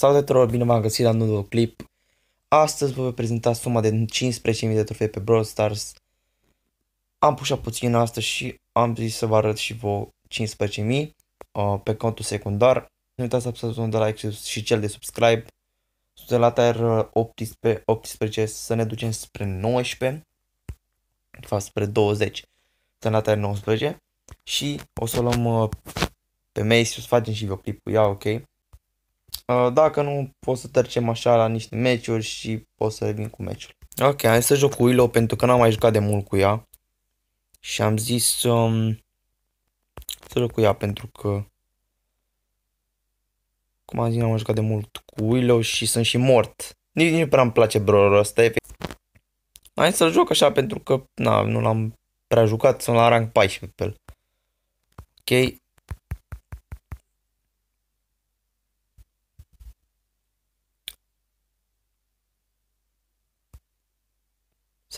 Salut tuturor, bine v-am găsit la un nou clip. Astăzi vă voi prezenta suma de 15.000 de trofei pe Brawl Stars. Am pușat puțin astăzi și am zis să vă arăt și vouă 15.000 uh, pe contul secundar. Nu uitați să apăsați un de like și cel de subscribe. Suntem la tier 18, 18 să ne ducem spre 19, fac spre 20, suntem la tier 19 și o să luăm uh, pe Macy, o să facem și videoclip cu ea, ok? Uh, dacă nu, pot să trecem așa la niște meciuri și pot să revin cu meciul. Ok, hai să joc cu Willow pentru că n-am mai jucat de mult cu ea. Și am zis um, să joc cu ea pentru că cum am zis, n-am jucat de mult cu Willow și sunt și mort. Nici, nu prea îmi place bro ăsta, e Hai să-l joc așa pentru că na, nu l-am prea jucat, sunt la rang 14 pe el. Ok,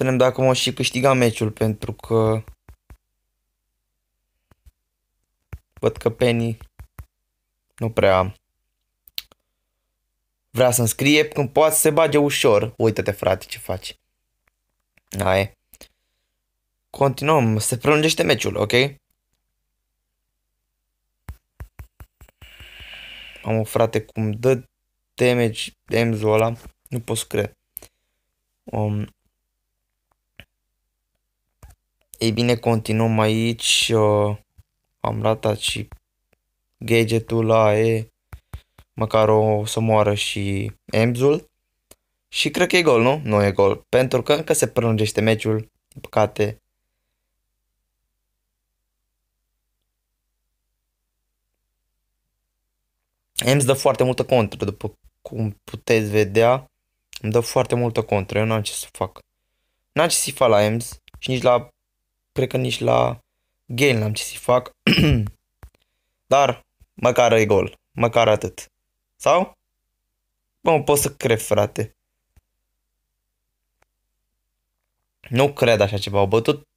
să vedem dacă mă și câștiga meciul, pentru că văd că Penny nu prea vrea să scrie când poate să se bage ușor. Uită-te frate ce faci. Hai. Continuăm, se prelungește meciul, ok? Am o frate cum dă damage Emzu ăla, nu pot să cred. Um, ei bine, continuăm aici. Uh, am ratat și gadgetul la e măcar o să moară și Emzul. Și cred că e gol, nu? Nu e gol. Pentru că încă se prelungește meciul, din păcate. Ems dă foarte multă contră, după cum puteți vedea. Îmi dă foarte multă contră, eu n-am ce să fac. N-am ce să fac la Ems și nici la cred că nici la gain n am ce să fac. Dar măcar e gol, măcar atât. Sau? Bă, pot să cred, frate. Nu cred așa ceva, au bătut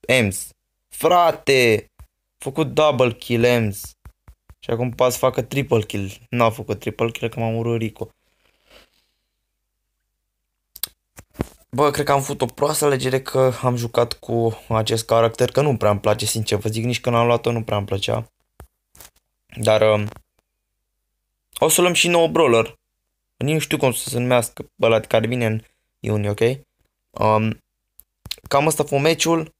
Ems. Frate! Făcut double kill Ems. Și acum pas să facă triple kill. N-a făcut triple kill, că m am murit Rico. Bă, cred că am făcut o proastă alegere că am jucat cu acest caracter, că nu prea îmi place, sincer, vă zic, nici când am luat-o nu prea îmi plăcea. Dar uh, o să luăm și nou brawler. Nu știu cum să se numească ăla care vine în iunie, ok? Um, cam asta a fost meciul.